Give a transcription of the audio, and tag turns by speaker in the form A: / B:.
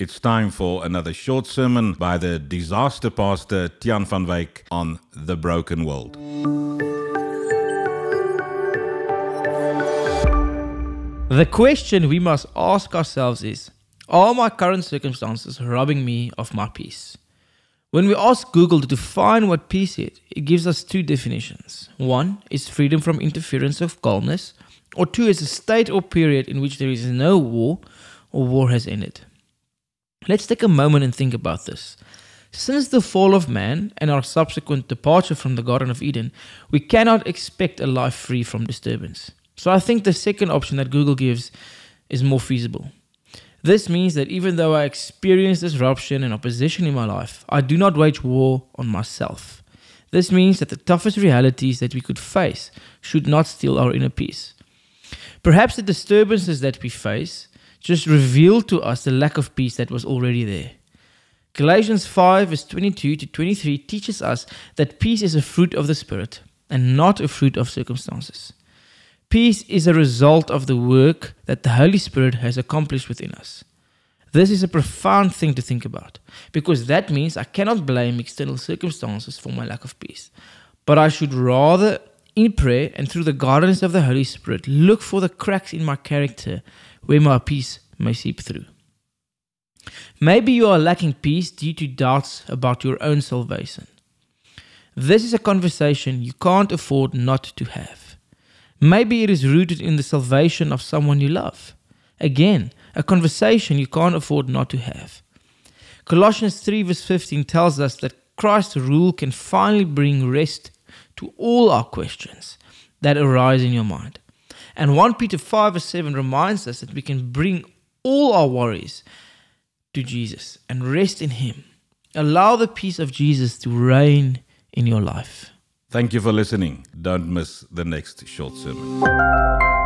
A: It's time for another short sermon by the disaster pastor Tian van Wyk on the broken world.
B: The question we must ask ourselves is Are my current circumstances robbing me of my peace? When we ask Google to define what peace is, it gives us two definitions. One is freedom from interference of calmness, or two is a state or period in which there is no war or war has ended. Let's take a moment and think about this. Since the fall of man and our subsequent departure from the Garden of Eden, we cannot expect a life free from disturbance. So I think the second option that Google gives is more feasible. This means that even though I experience disruption and opposition in my life, I do not wage war on myself. This means that the toughest realities that we could face should not steal our inner peace. Perhaps the disturbances that we face just revealed to us the lack of peace that was already there. Galatians 5, verse 22 to 23 teaches us that peace is a fruit of the Spirit and not a fruit of circumstances. Peace is a result of the work that the Holy Spirit has accomplished within us. This is a profound thing to think about because that means I cannot blame external circumstances for my lack of peace, but I should rather in prayer and through the guidance of the Holy Spirit, look for the cracks in my character where my peace may seep through. Maybe you are lacking peace due to doubts about your own salvation. This is a conversation you can't afford not to have. Maybe it is rooted in the salvation of someone you love. Again, a conversation you can't afford not to have. Colossians 3 verse 15 tells us that Christ's rule can finally bring rest to all our questions that arise in your mind. And 1 Peter 5 or 7 reminds us that we can bring all our worries to Jesus and rest in Him. Allow the peace of Jesus to reign in
A: your life. Thank you for listening. Don't miss the next short sermon.